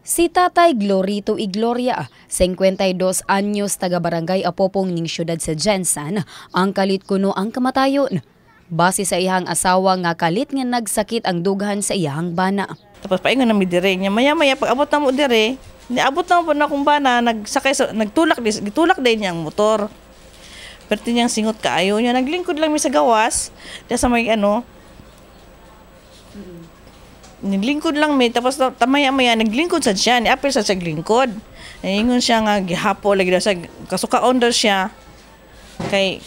Si Tatay Glorito Gloria, 52 anyos taga barangay Apopong ning siyudad sa Jensan, ang kalit kuno ang kamatayon. Base sa ihang asawa nga kalit nga nagsakit ang dughan sa ihang bana. Tapos paingon na mi niya maya-maya pag abot na mo dire, niabot na po na kung bana nagsakay sa, nagtulak gitulak din niya ang motor. Pero niyang singot kaayo niya naglingkod lang mi sa gawas, sa may ano. Naglingkod lang may tapos tamaya maya naglingkod sa siya ni apil sa saglingkod. Ingon siya nga gihapo lagi sa kasuka under siya. Kay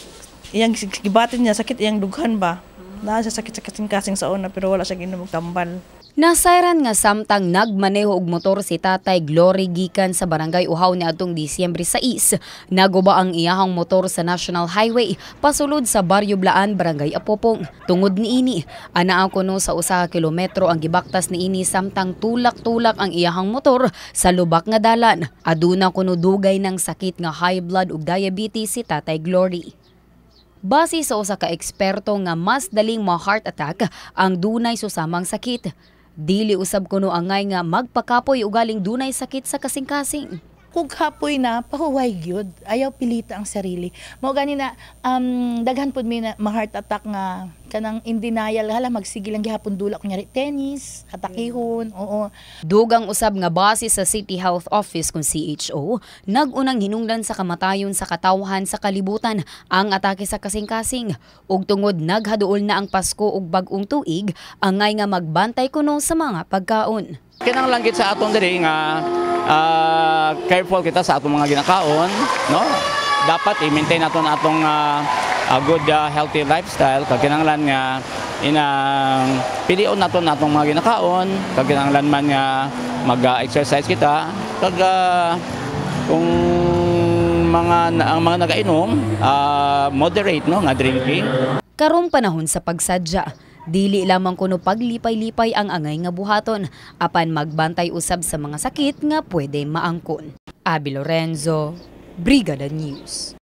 iyang gibatin niya sakit iyang dughan ba. Na siya sakit-sakit kasing sa una pero wala siya ginamog tambal. Nasairan nga samtang nagmaneho og motor si Tatay Glory gikan sa barangay Uhaw ni atong Disyembre 6. Naguba ang iyahang motor sa National Highway pasulod sa Barrio Blaan, Barangay Apopong. Tungod niini, ana ako no sa usa ka kilometro ang gibaktas niini samtang tulak-tulak ang iyahang motor sa lubak nga dalan. Aduna kuno dugay ng sakit nga high blood ug diabetes si Tatay Glory. Base sa usa ka eksperto nga mas daling ma heart attack ang dunay susamang sakit. Dili usab kuno angay nga magpakapoy ugaling dunay sakit sa kasing-kasing kung kapoy na, pahuway yun. Ayaw pilita ang sarili. Mo gani na, um, daghan po mi na heart attack nga, kanang in denial, hala, magsige lang gihapon dula, kunyari tennis, atakihon, mm. oo. Dugang usab nga base sa City Health Office kung CHO, nagunang hinungdan sa kamatayon sa katawhan sa kalibutan ang atake sa kasing-kasing. Ug tungod naghaduol na ang Pasko ug bagong tuig, angay nga magbantay kuno sa mga pagkaon. Kanang langgit sa aton diri nga uh, careful kita sa atong mga ginakaon, no? Dapat i-maintain naton atong uh, a good uh, healthy lifestyle kag kinahanglan nga inang pilion naton natong mga ginakaon, kag kinahanglan man nga mag-exercise kita, kag uh, kung mga ang mga nagainom, uh, moderate no nga drinking. Karong panahon sa pagsadya, Dili lamang kuno paglipay-lipay ang angay nga buhaton, apan magbantay usab sa mga sakit nga pwede maangkon. Abi Lorenzo, Brigada News.